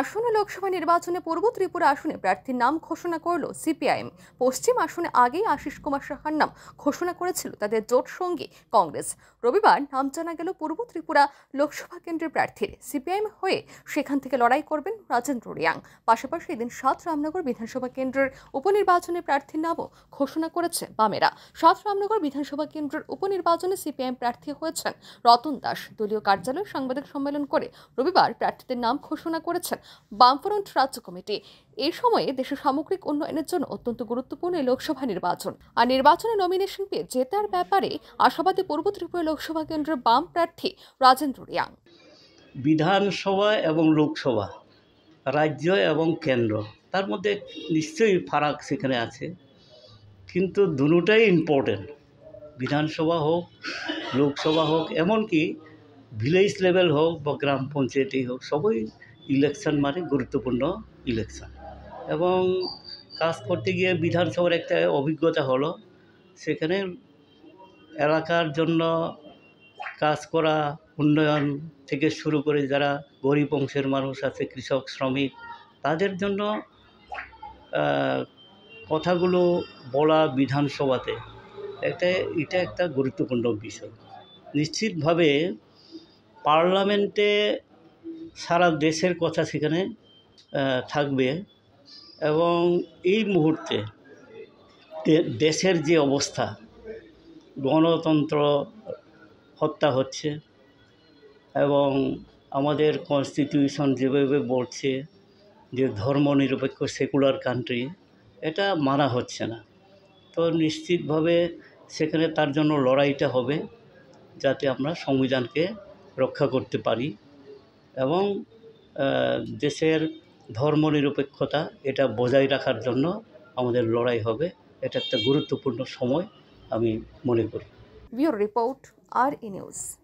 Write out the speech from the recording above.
আসন্ন লোকসভা নির্বাচনে পূর্ব ত্রিপুরা আসনে প্রার্থীর নাম ঘোষণা করল সিপিআইএম পশ্চিম আসনে আগেই আশিস কুমার সাহার নাম ঘোষণা করেছিল তাদের জোট সঙ্গী কংগ্রেস রবিবার নাম জানা গেল পূর্ব ত্রিপুরা লোকসভা কেন্দ্রের প্রার্থীর সিপিআইএম হয়ে সেখান থেকে লড়াই করবেন রাজেন্দ্র রিয়াং পাশাপাশি এদিন সাত রামনগর বিধানসভা কেন্দ্রের উপনির্বাচনে প্রার্থীর নামও ঘোষণা করেছে বামেরা সাত রামনগর বিধানসভা কেন্দ্রের উপনির্বাচনে সিপিআইএম প্রার্থী হয়েছেন রতন দাস দলীয় কার্যালয়ে সাংবাদিক সম্মেলন করে রবিবার প্রার্থীদের নাম ঘোষণা করেছেন বামফ্রন্ট রাজ্য কমিটি এই সময়ে দেশের সামগ্রিক উন্নয়নের জন্য অত্যন্ত গুরুত্বপূর্ণ লোকসভা নির্বাচন আর নির্বাচনে নমিনেশন পেয়ে জেতার ব্যাপারে আশাবাদী পূর্ব ত্রিপুরা লোকসভা কেন্দ্রের বাম প্রার্থী রাজেন্দ্র রিয়াং বিধানসভা এবং লোকসভা রাজ্য এবং কেন্দ্র তার মধ্যে নিশ্চয়ই ফারাক সেখানে আছে কিন্তু দুটাই ইম্পর্টেন্ট বিধানসভা হোক লোকসভা হোক এমনকি ভিলেজ লেভেল হোক বা গ্রাম পঞ্চায়েতেই হোক সবই ইলেকশন মানে গুরুত্বপূর্ণ ইলেকশন এবং কাজ করতে গিয়ে বিধানসভার একটা অভিজ্ঞতা হলো সেখানে এলাকার জন্য কাজ করা উন্নয়ন থেকে শুরু করে যারা গরিব অংশের মানুষ আছে কৃষক শ্রমিক তাদের জন্য কথাগুলো বলা বিধানসভাতে একটা এটা একটা গুরুত্বপূর্ণ বিষয় নিশ্চিতভাবে পার্লামেন্টে সারা দেশের কথা সেখানে থাকবে এবং এই মুহূর্তে দেশের যে অবস্থা গণতন্ত্র হত্যা হচ্ছে এবং আমাদের কনস্টিটিউশন যেভাবে বলছে যে ধর্ম নিরপেক্ষ সেকুলার কান্ট্রি এটা মানা হচ্ছে না তো নিশ্চিতভাবে সেখানে তার জন্য লড়াইটা হবে যাতে আমরা সংবিধানকে রক্ষা করতে পারি এবং দেশের ধর্মনিরপেক্ষতা এটা বজায় রাখার জন্য আমাদের লড়াই হবে এটা একটা গুরুত্বপূর্ণ সময় আমি মনে করি রিপোর্ট আর ই নিউজ